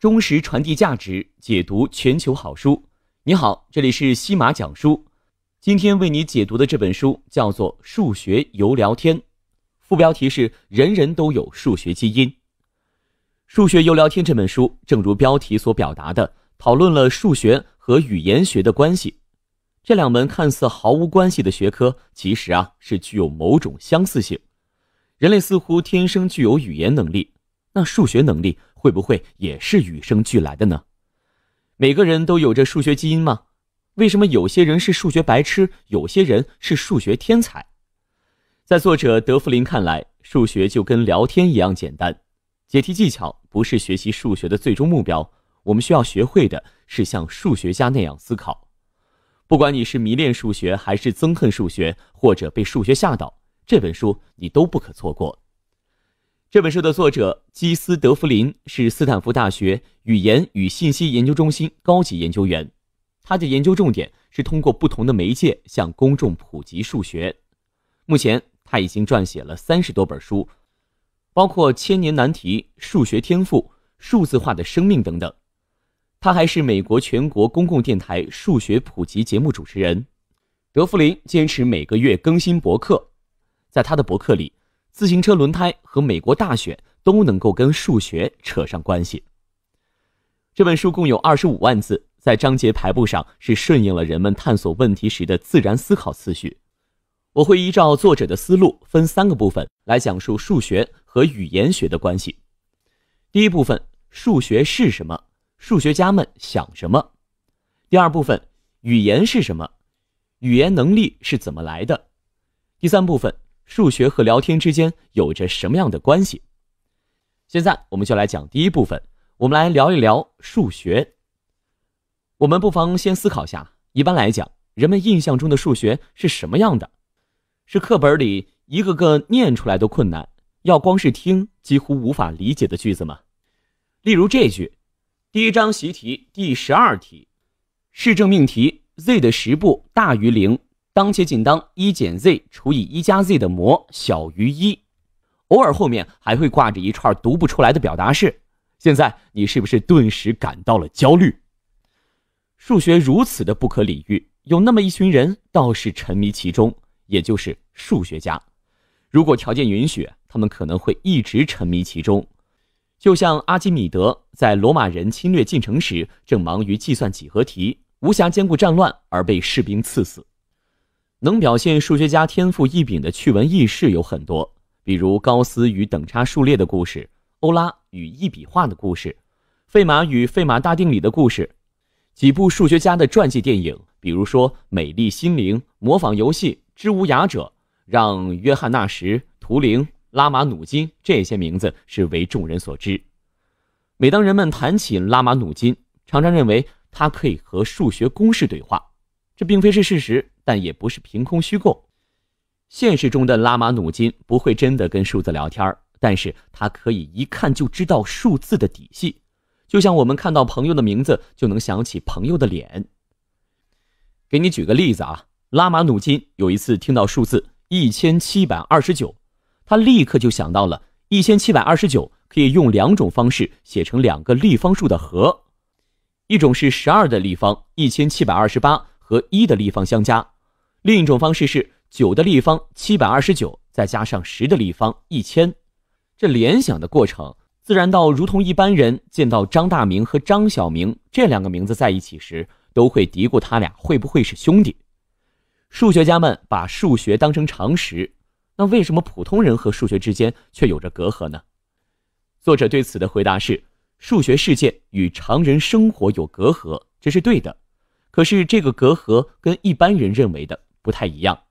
忠实传递价值，解读全球好书。你好，这里是西马讲书。今天为你解读的这本书叫做《数学游聊天》，副标题是“人人都有数学基因”。《数学游聊天》这本书，正如标题所表达的，讨论了数学和语言学的关系。这两门看似毫无关系的学科，其实啊是具有某种相似性。人类似乎天生具有语言能力。那数学能力会不会也是与生俱来的呢？每个人都有着数学基因吗？为什么有些人是数学白痴，有些人是数学天才？在作者德弗林看来，数学就跟聊天一样简单。解题技巧不是学习数学的最终目标，我们需要学会的是像数学家那样思考。不管你是迷恋数学，还是憎恨数学，或者被数学吓到，这本书你都不可错过。这本书的作者基斯·德弗林是斯坦福大学语言与信息研究中心高级研究员，他的研究重点是通过不同的媒介向公众普及数学。目前他已经撰写了三十多本书，包括《千年难题》《数学天赋》《数字化的生命》等等。他还是美国全国公共电台数学普及节目主持人。德弗林坚持每个月更新博客，在他的博客里。自行车轮胎和美国大选都能够跟数学扯上关系。这本书共有二十五万字，在章节排布上是顺应了人们探索问题时的自然思考次序。我会依照作者的思路，分三个部分来讲述数学和语言学的关系。第一部分，数学是什么？数学家们想什么？第二部分，语言是什么？语言能力是怎么来的？第三部分。数学和聊天之间有着什么样的关系？现在我们就来讲第一部分，我们来聊一聊数学。我们不妨先思考下，一般来讲，人们印象中的数学是什么样的？是课本里一个个念出来的困难，要光是听几乎无法理解的句子吗？例如这句，第一章习题第十二题，市政命题，z 的十步大于零。当且仅当一减 z 除以一加 z 的模小于一，偶尔后面还会挂着一串读不出来的表达式。现在你是不是顿时感到了焦虑？数学如此的不可理喻，有那么一群人倒是沉迷其中，也就是数学家。如果条件允许，他们可能会一直沉迷其中。就像阿基米德在罗马人侵略进城时，正忙于计算几何题，无暇兼顾战乱而被士兵刺死。能表现数学家天赋异禀的趣闻轶事有很多，比如高斯与等差数列的故事，欧拉与一笔画的故事，费马与费马大定理的故事，几部数学家的传记电影，比如说《美丽心灵》《模仿游戏》《之无涯者》，让约翰纳什、图灵、拉马努金这些名字是为众人所知。每当人们谈起拉马努金，常常认为他可以和数学公式对话，这并非是事实。但也不是凭空虚构，现实中的拉马努金不会真的跟数字聊天儿，但是他可以一看就知道数字的底细，就像我们看到朋友的名字就能想起朋友的脸。给你举个例子啊，拉马努金有一次听到数字一千七百二十九，他立刻就想到了一千七百二十九可以用两种方式写成两个立方数的和，一种是十二的立方一千七百二十八。和一的立方相加，另一种方式是九的立方七百二十九，再加上十的立方一千，这联想的过程自然到如同一般人见到张大明和张小明这两个名字在一起时，都会嘀咕他俩会不会是兄弟。数学家们把数学当成常识，那为什么普通人和数学之间却有着隔阂呢？作者对此的回答是：数学世界与常人生活有隔阂，这是对的。可是这个隔阂跟一般人认为的不太一样。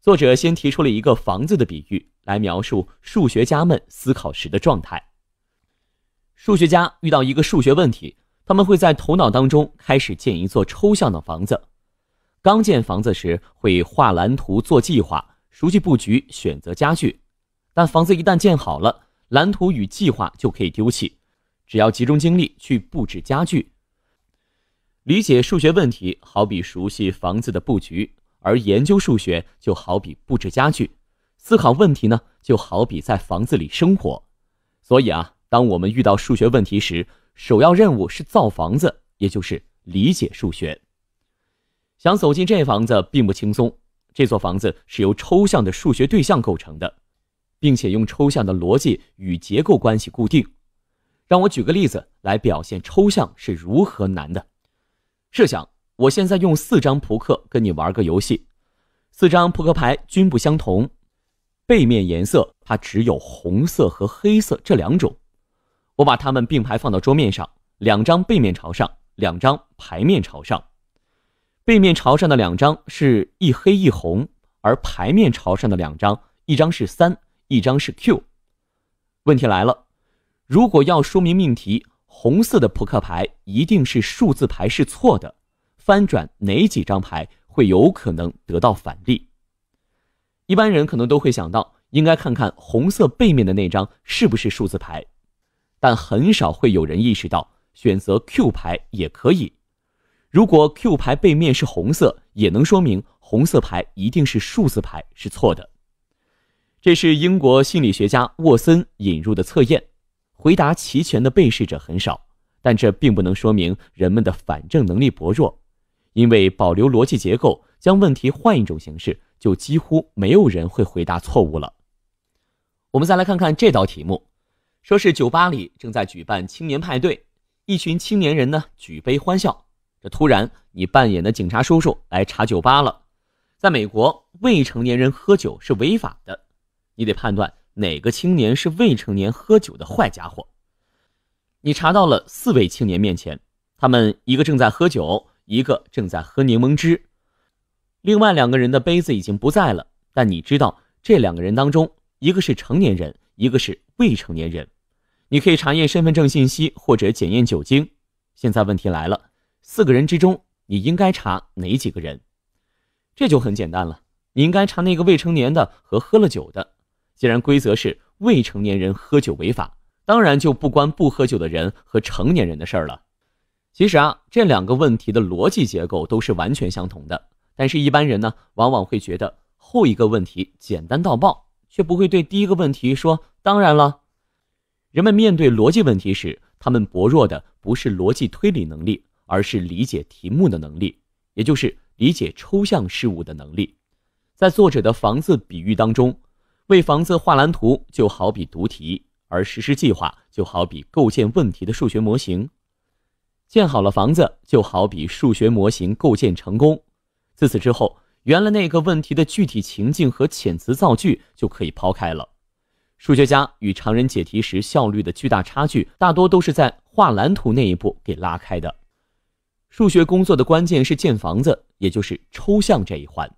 作者先提出了一个房子的比喻来描述数学家们思考时的状态。数学家遇到一个数学问题，他们会在头脑当中开始建一座抽象的房子。刚建房子时会画蓝图做计划，熟悉布局选择家具。但房子一旦建好了，蓝图与计划就可以丢弃，只要集中精力去布置家具。理解数学问题，好比熟悉房子的布局；而研究数学，就好比布置家具；思考问题呢，就好比在房子里生活。所以啊，当我们遇到数学问题时，首要任务是造房子，也就是理解数学。想走进这房子并不轻松，这座房子是由抽象的数学对象构成的，并且用抽象的逻辑与结构关系固定。让我举个例子来表现抽象是如何难的。设想我现在用四张扑克跟你玩个游戏，四张扑克牌均不相同，背面颜色它只有红色和黑色这两种。我把它们并排放到桌面上，两张背面朝上，两张牌面朝上。背面朝上的两张是一黑一红，而牌面朝上的两张，一张是三，一张是 Q。问题来了，如果要说明命题。红色的扑克牌一定是数字牌是错的，翻转哪几张牌会有可能得到反例？一般人可能都会想到，应该看看红色背面的那张是不是数字牌，但很少会有人意识到选择 Q 牌也可以。如果 Q 牌背面是红色，也能说明红色牌一定是数字牌是错的。这是英国心理学家沃森引入的测验。回答齐全的被试者很少，但这并不能说明人们的反证能力薄弱，因为保留逻辑结构，将问题换一种形式，就几乎没有人会回答错误了。我们再来看看这道题目，说是酒吧里正在举办青年派对，一群青年人呢举杯欢笑，这突然你扮演的警察叔叔来查酒吧了，在美国未成年人喝酒是违法的，你得判断。哪个青年是未成年喝酒的坏家伙？你查到了四位青年面前，他们一个正在喝酒，一个正在喝柠檬汁，另外两个人的杯子已经不在了。但你知道这两个人当中，一个是成年人，一个是未成年人。你可以查验身份证信息或者检验酒精。现在问题来了，四个人之中，你应该查哪几个人？这就很简单了，你应该查那个未成年的和喝了酒的。既然规则是未成年人喝酒违法，当然就不关不喝酒的人和成年人的事儿了。其实啊，这两个问题的逻辑结构都是完全相同的，但是一般人呢，往往会觉得后一个问题简单到爆，却不会对第一个问题说当然了。人们面对逻辑问题时，他们薄弱的不是逻辑推理能力，而是理解题目的能力，也就是理解抽象事物的能力。在作者的房子比喻当中。为房子画蓝图，就好比读题；而实施计划，就好比构建问题的数学模型。建好了房子，就好比数学模型构建成功。自此之后，原来那个问题的具体情境和遣词造句就可以抛开了。数学家与常人解题时效率的巨大差距，大多都是在画蓝图那一步给拉开的。数学工作的关键是建房子，也就是抽象这一环。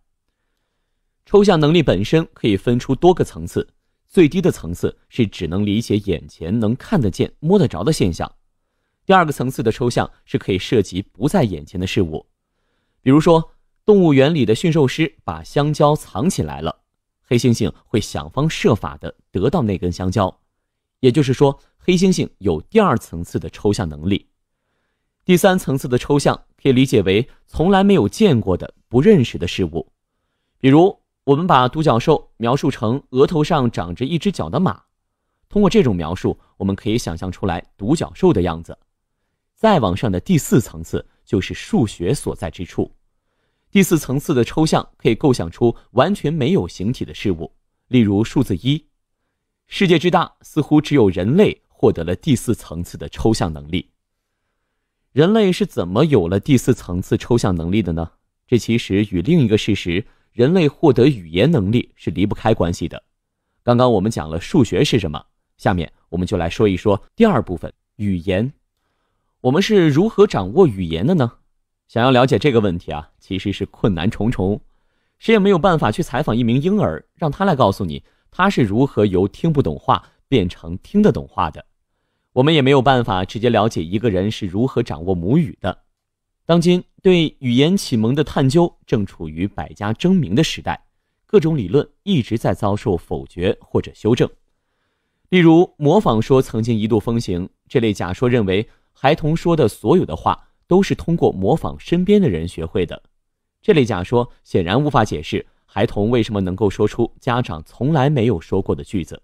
抽象能力本身可以分出多个层次，最低的层次是只能理解眼前能看得见、摸得着的现象；第二个层次的抽象是可以涉及不在眼前的事物，比如说动物园里的驯兽师把香蕉藏起来了，黑猩猩会想方设法的得到那根香蕉，也就是说黑猩猩有第二层次的抽象能力。第三层次的抽象可以理解为从来没有见过的、不认识的事物，比如。我们把独角兽描述成额头上长着一只角的马，通过这种描述，我们可以想象出来独角兽的样子。再往上的第四层次就是数学所在之处。第四层次的抽象可以构想出完全没有形体的事物，例如数字一。世界之大，似乎只有人类获得了第四层次的抽象能力。人类是怎么有了第四层次抽象能力的呢？这其实与另一个事实。人类获得语言能力是离不开关系的。刚刚我们讲了数学是什么，下面我们就来说一说第二部分语言。我们是如何掌握语言的呢？想要了解这个问题啊，其实是困难重重。谁也没有办法去采访一名婴儿，让他来告诉你他是如何由听不懂话变成听得懂话的。我们也没有办法直接了解一个人是如何掌握母语的。当今对语言启蒙的探究正处于百家争鸣的时代，各种理论一直在遭受否决或者修正。例如，模仿说曾经一度风行，这类假说认为，孩童说的所有的话都是通过模仿身边的人学会的。这类假说显然无法解释孩童为什么能够说出家长从来没有说过的句子。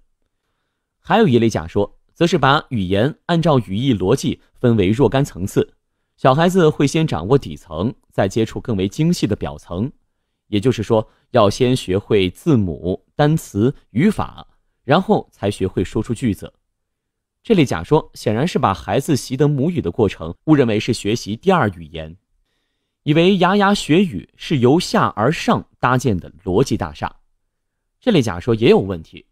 还有一类假说，则是把语言按照语义逻辑分为若干层次。小孩子会先掌握底层，再接触更为精细的表层，也就是说，要先学会字母、单词、语法，然后才学会说出句子。这类假说显然是把孩子习得母语的过程误认为是学习第二语言，以为牙牙学语是由下而上搭建的逻辑大厦。这类假说也有问题，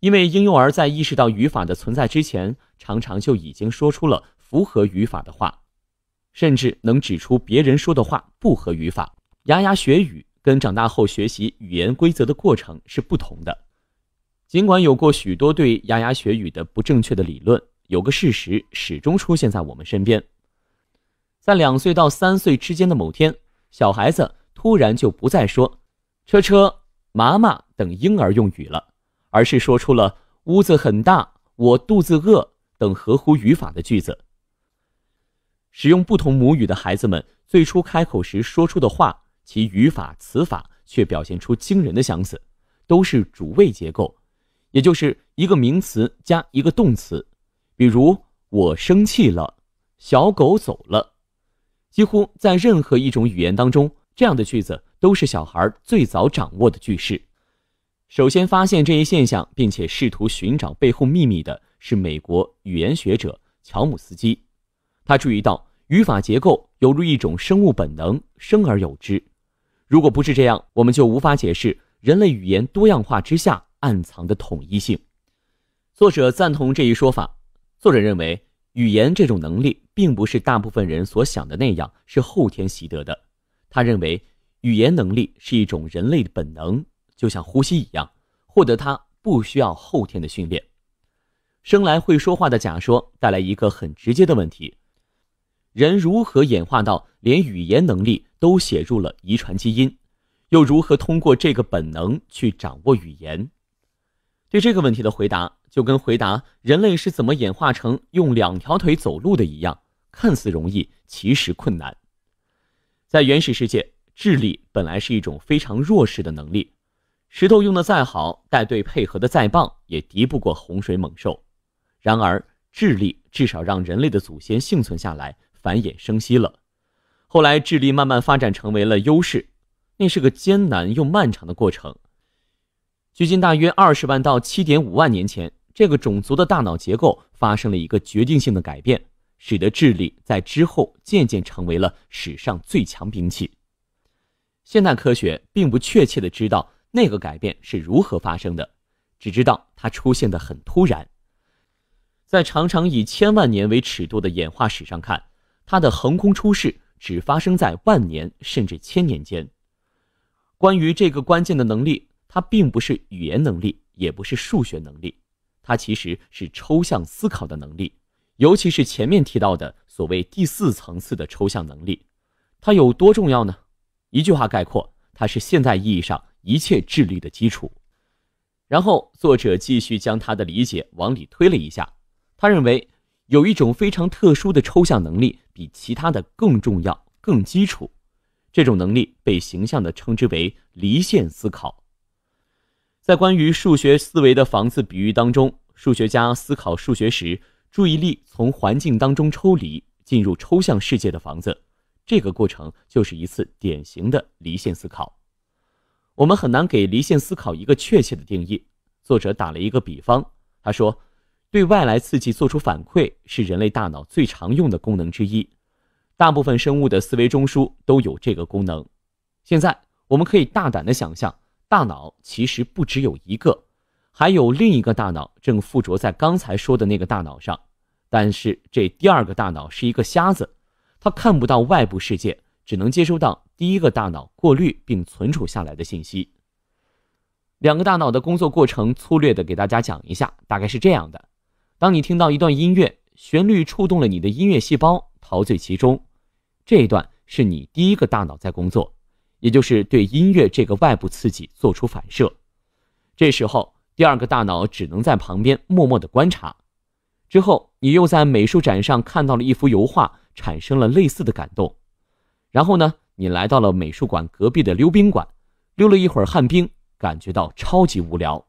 因为婴幼儿在意识到语法的存在之前，常常就已经说出了符合语法的话。甚至能指出别人说的话不合语法。牙牙学语跟长大后学习语言规则的过程是不同的。尽管有过许多对牙牙学语的不正确的理论，有个事实始终出现在我们身边：在两岁到三岁之间的某天，小孩子突然就不再说“车车”“妈妈”等婴儿用语了，而是说出了“屋子很大”“我肚子饿”等合乎语法的句子。使用不同母语的孩子们最初开口时说出的话，其语法词法却表现出惊人的相似，都是主谓结构，也就是一个名词加一个动词，比如“我生气了”“小狗走了”。几乎在任何一种语言当中，这样的句子都是小孩最早掌握的句式。首先发现这一现象并且试图寻找背后秘密的是美国语言学者乔姆斯基。他注意到，语法结构犹如一种生物本能，生而有之。如果不是这样，我们就无法解释人类语言多样化之下暗藏的统一性。作者赞同这一说法。作者认为，语言这种能力并不是大部分人所想的那样是后天习得的。他认为，语言能力是一种人类的本能，就像呼吸一样，获得它不需要后天的训练。生来会说话的假说带来一个很直接的问题。人如何演化到连语言能力都写入了遗传基因？又如何通过这个本能去掌握语言？对这个问题的回答，就跟回答人类是怎么演化成用两条腿走路的一样，看似容易，其实困难。在原始世界，智力本来是一种非常弱势的能力，石头用的再好，带队配合的再棒，也敌不过洪水猛兽。然而，智力至少让人类的祖先幸存下来。繁衍生息了，后来智力慢慢发展成为了优势，那是个艰难又漫长的过程。距今大约二十万到七点五万年前，这个种族的大脑结构发生了一个决定性的改变，使得智力在之后渐渐成为了史上最强兵器。现代科学并不确切的知道那个改变是如何发生的，只知道它出现的很突然。在常常以千万年为尺度的演化史上看。它的横空出世只发生在万年甚至千年间。关于这个关键的能力，它并不是语言能力，也不是数学能力，它其实是抽象思考的能力，尤其是前面提到的所谓第四层次的抽象能力，它有多重要呢？一句话概括，它是现代意义上一切智力的基础。然后作者继续将他的理解往里推了一下，他认为有一种非常特殊的抽象能力。比其他的更重要、更基础，这种能力被形象地称之为离线思考。在关于数学思维的房子比喻当中，数学家思考数学时，注意力从环境当中抽离，进入抽象世界的房子，这个过程就是一次典型的离线思考。我们很难给离线思考一个确切的定义。作者打了一个比方，他说。对外来刺激做出反馈是人类大脑最常用的功能之一，大部分生物的思维中枢都有这个功能。现在我们可以大胆的想象，大脑其实不只有一个，还有另一个大脑正附着在刚才说的那个大脑上，但是这第二个大脑是一个瞎子，它看不到外部世界，只能接收到第一个大脑过滤并存储下来的信息。两个大脑的工作过程粗略的给大家讲一下，大概是这样的。当你听到一段音乐，旋律触动了你的音乐细胞，陶醉其中，这一段是你第一个大脑在工作，也就是对音乐这个外部刺激做出反射。这时候，第二个大脑只能在旁边默默的观察。之后，你又在美术展上看到了一幅油画，产生了类似的感动。然后呢，你来到了美术馆隔壁的溜冰馆，溜了一会儿旱冰，感觉到超级无聊。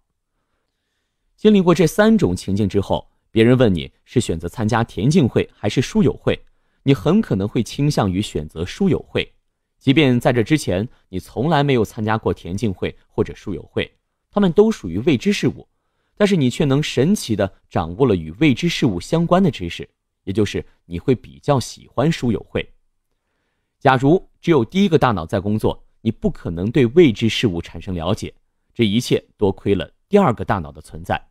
经历过这三种情境之后。别人问你是选择参加田径会还是书友会，你很可能会倾向于选择书友会，即便在这之前你从来没有参加过田径会或者书友会，他们都属于未知事物，但是你却能神奇的掌握了与未知事物相关的知识，也就是你会比较喜欢书友会。假如只有第一个大脑在工作，你不可能对未知事物产生了解，这一切多亏了第二个大脑的存在。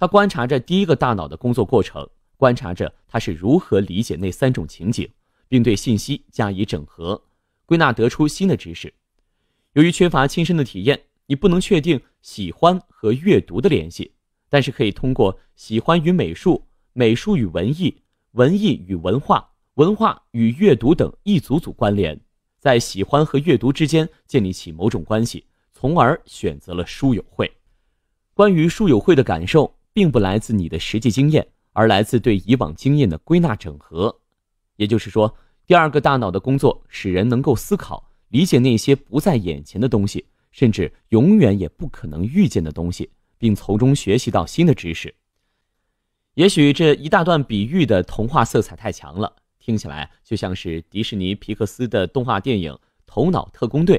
他观察着第一个大脑的工作过程，观察着他是如何理解那三种情景，并对信息加以整合、归纳，得出新的知识。由于缺乏亲身的体验，你不能确定喜欢和阅读的联系，但是可以通过喜欢与美术、美术与文艺、文艺与文化、文化与阅读等一组组关联，在喜欢和阅读之间建立起某种关系，从而选择了书友会。关于书友会的感受。并不来自你的实际经验，而来自对以往经验的归纳整合。也就是说，第二个大脑的工作，使人能够思考、理解那些不在眼前的东西，甚至永远也不可能遇见的东西，并从中学习到新的知识。也许这一大段比喻的童话色彩太强了，听起来就像是迪士尼皮克斯的动画电影《头脑特工队》。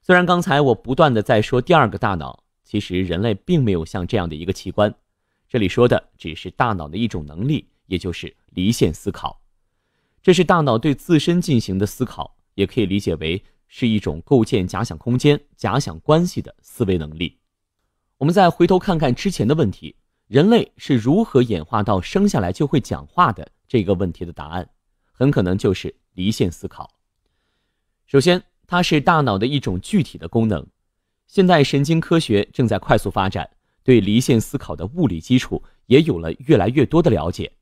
虽然刚才我不断的在说第二个大脑，其实人类并没有像这样的一个器官。这里说的只是大脑的一种能力，也就是离线思考。这是大脑对自身进行的思考，也可以理解为是一种构建假想空间、假想关系的思维能力。我们再回头看看之前的问题：人类是如何演化到生下来就会讲话的？这个问题的答案很可能就是离线思考。首先，它是大脑的一种具体的功能。现代神经科学正在快速发展。对离线思考的物理基础也有了越来越多的了解。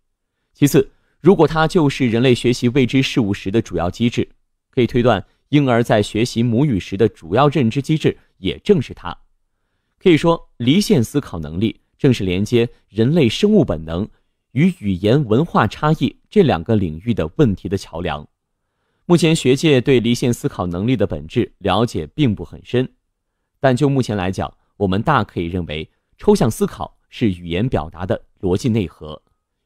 其次，如果它就是人类学习未知事物时的主要机制，可以推断，婴儿在学习母语时的主要认知机制也正是它。可以说，离线思考能力正是连接人类生物本能与语言文化差异这两个领域的问题的桥梁。目前学界对离线思考能力的本质了解并不很深，但就目前来讲，我们大可以认为。抽象思考是语言表达的逻辑内核，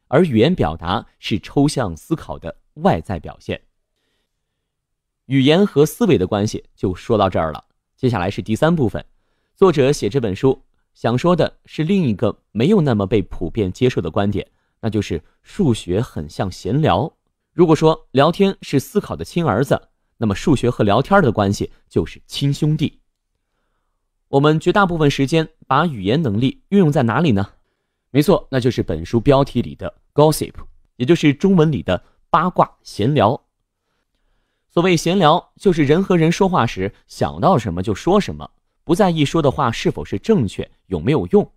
而语言表达是抽象思考的外在表现。语言和思维的关系就说到这儿了。接下来是第三部分，作者写这本书想说的是另一个没有那么被普遍接受的观点，那就是数学很像闲聊。如果说聊天是思考的亲儿子，那么数学和聊天的关系就是亲兄弟。我们绝大部分时间。把语言能力运用在哪里呢？没错，那就是本书标题里的 gossip，也就是中文里的八卦闲聊。所谓闲聊，就是人和人说话时想到什么就说什么，不在意说的话是否是正确有没有用。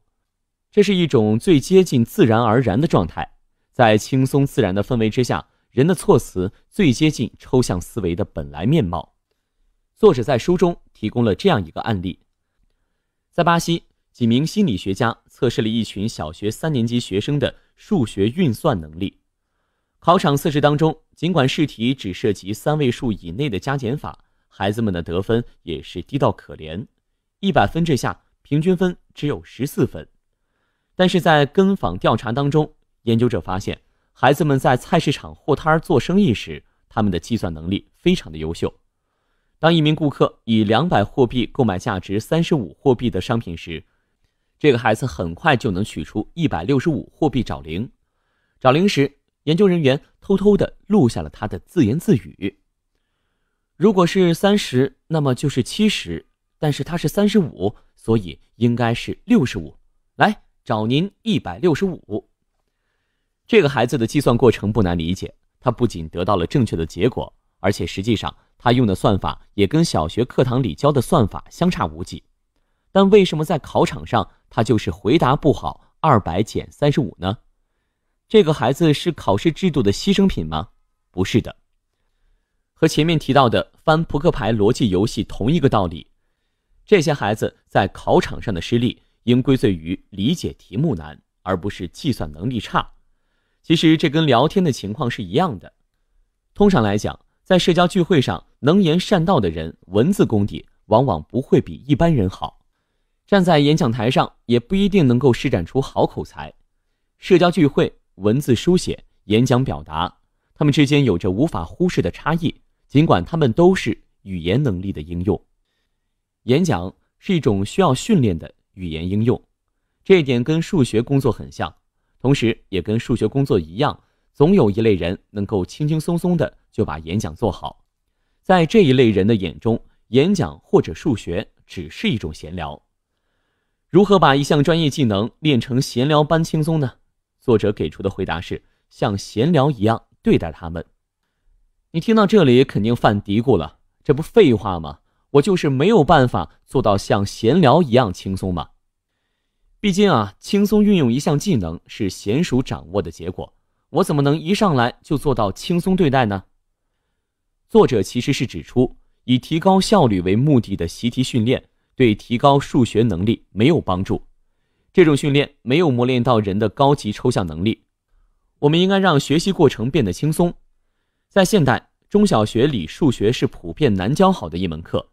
这是一种最接近自然而然的状态，在轻松自然的氛围之下，人的措辞最接近抽象思维的本来面貌。作者在书中提供了这样一个案例，在巴西。几名心理学家测试了一群小学三年级学生的数学运算能力。考场测试当中，尽管试题只涉及三位数以内的加减法，孩子们的得分也是低到可怜，一百分之下平均分只有十四分。但是在跟访调查当中，研究者发现，孩子们在菜市场货摊儿做生意时，他们的计算能力非常的优秀。当一名顾客以两百货币购买价值三十五货币的商品时，这个孩子很快就能取出一百六十五货币找零，找零时，研究人员偷偷的录下了他的自言自语。如果是三十，那么就是七十，但是他是三十五，所以应该是六十五，来找您一百六十五。这个孩子的计算过程不难理解，他不仅得到了正确的结果，而且实际上他用的算法也跟小学课堂里教的算法相差无几，但为什么在考场上？他就是回答不好，二百减三十五呢？这个孩子是考试制度的牺牲品吗？不是的，和前面提到的翻扑克牌逻辑游戏同一个道理。这些孩子在考场上的失利，应归罪于理解题目难，而不是计算能力差。其实这跟聊天的情况是一样的。通常来讲，在社交聚会上能言善道的人，文字功底往往不会比一般人好。站在演讲台上也不一定能够施展出好口才，社交聚会、文字书写、演讲表达，他们之间有着无法忽视的差异。尽管他们都是语言能力的应用，演讲是一种需要训练的语言应用，这一点跟数学工作很像，同时也跟数学工作一样，总有一类人能够轻轻松松的就把演讲做好。在这一类人的眼中，演讲或者数学只是一种闲聊。如何把一项专业技能练成闲聊般轻松呢？作者给出的回答是：像闲聊一样对待他们。你听到这里肯定犯嘀咕了，这不废话吗？我就是没有办法做到像闲聊一样轻松嘛。毕竟啊，轻松运用一项技能是娴熟掌握的结果，我怎么能一上来就做到轻松对待呢？作者其实是指出，以提高效率为目的的习题训练。对提高数学能力没有帮助，这种训练没有磨练到人的高级抽象能力。我们应该让学习过程变得轻松。在现代中小学里，数学是普遍难教好的一门课。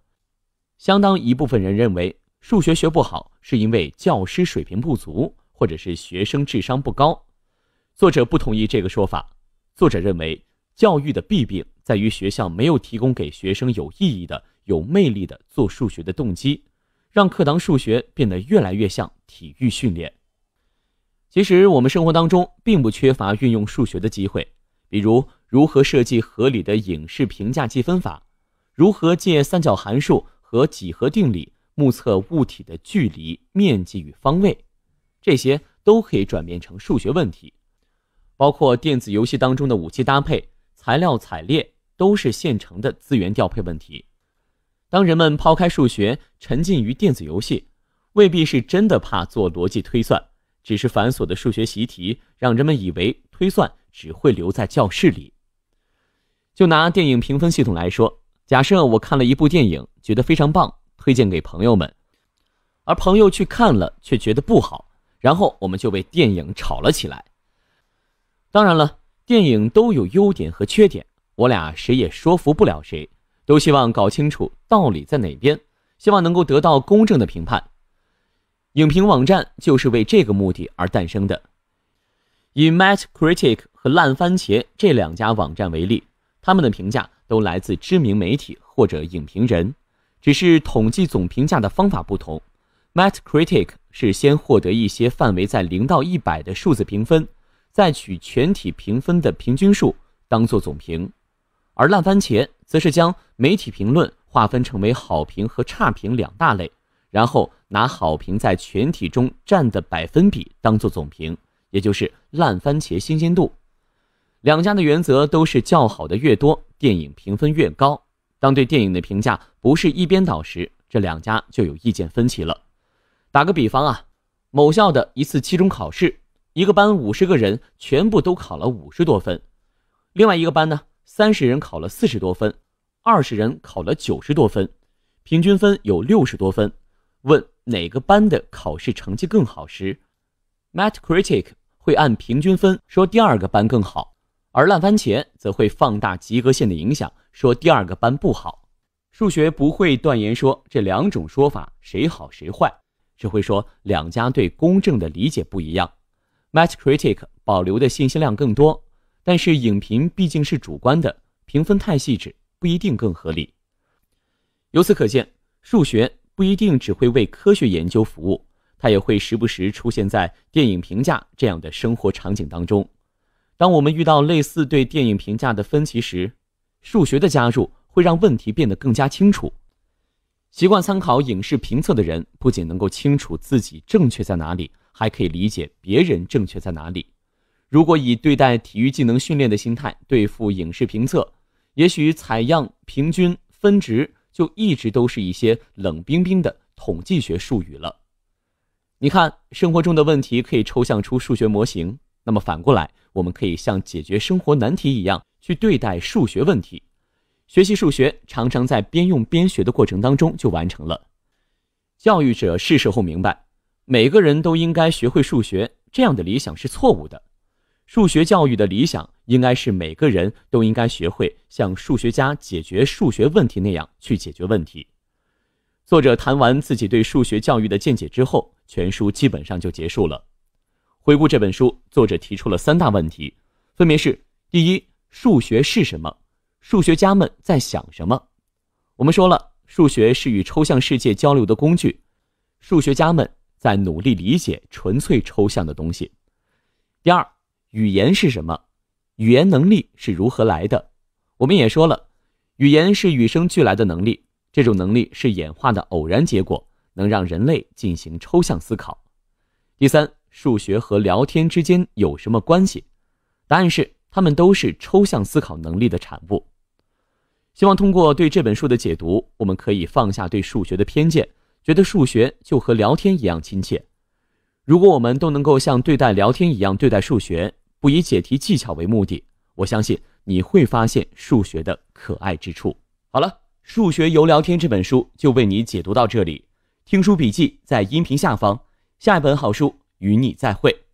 相当一部分人认为数学学不好是因为教师水平不足，或者是学生智商不高。作者不同意这个说法。作者认为教育的弊病在于学校没有提供给学生有意义的、有魅力的做数学的动机。让课堂数学变得越来越像体育训练。其实我们生活当中并不缺乏运用数学的机会，比如如何设计合理的影视评价计分法，如何借三角函数和几何定理目测物体的距离、面积与方位，这些都可以转变成数学问题。包括电子游戏当中的武器搭配、材料采列，都是现成的资源调配问题。当人们抛开数学，沉浸于电子游戏，未必是真的怕做逻辑推算，只是繁琐的数学习题让人们以为推算只会留在教室里。就拿电影评分系统来说，假设我看了一部电影，觉得非常棒，推荐给朋友们，而朋友去看了却觉得不好，然后我们就为电影吵了起来。当然了，电影都有优点和缺点，我俩谁也说服不了谁。都希望搞清楚道理在哪边，希望能够得到公正的评判。影评网站就是为这个目的而诞生的。以 Metacritic 和烂番茄这两家网站为例，他们的评价都来自知名媒体或者影评人，只是统计总评价的方法不同。Metacritic 是先获得一些范围在零到一百的数字评分，再取全体评分的平均数当做总评，而烂番茄。则是将媒体评论划分成为好评和差评两大类，然后拿好评在全体中占的百分比当做总评，也就是烂番茄新鲜度。两家的原则都是较好的越多，电影评分越高。当对电影的评价不是一边倒时，这两家就有意见分歧了。打个比方啊，某校的一次期中考试，一个班五十个人全部都考了五十多分，另外一个班呢？三十人考了四十多分，二十人考了九十多分，平均分有六十多分。问哪个班的考试成绩更好时，Math Critic 会按平均分说第二个班更好，而烂番茄则会放大及格线的影响，说第二个班不好。数学不会断言说这两种说法谁好谁坏，只会说两家对公正的理解不一样。Math Critic 保留的信息量更多。但是影评毕竟是主观的，评分太细致不一定更合理。由此可见，数学不一定只会为科学研究服务，它也会时不时出现在电影评价这样的生活场景当中。当我们遇到类似对电影评价的分歧时，数学的加入会让问题变得更加清楚。习惯参考影视评测的人，不仅能够清楚自己正确在哪里，还可以理解别人正确在哪里。如果以对待体育技能训练的心态对付影视评测，也许采样平均分值就一直都是一些冷冰冰的统计学术语了。你看，生活中的问题可以抽象出数学模型，那么反过来，我们可以像解决生活难题一样去对待数学问题。学习数学常常在边用边学的过程当中就完成了。教育者是时候明白，每个人都应该学会数学这样的理想是错误的。数学教育的理想应该是每个人都应该学会像数学家解决数学问题那样去解决问题。作者谈完自己对数学教育的见解之后，全书基本上就结束了。回顾这本书，作者提出了三大问题，分别是：第一，数学是什么？数学家们在想什么？我们说了，数学是与抽象世界交流的工具，数学家们在努力理解纯粹抽象的东西。第二，语言是什么？语言能力是如何来的？我们也说了，语言是与生俱来的能力，这种能力是演化的偶然结果，能让人类进行抽象思考。第三，数学和聊天之间有什么关系？答案是，它们都是抽象思考能力的产物。希望通过对这本书的解读，我们可以放下对数学的偏见，觉得数学就和聊天一样亲切。如果我们都能够像对待聊天一样对待数学，不以解题技巧为目的，我相信你会发现数学的可爱之处。好了，数学游聊天这本书就为你解读到这里，听书笔记在音频下方，下一本好书与你再会。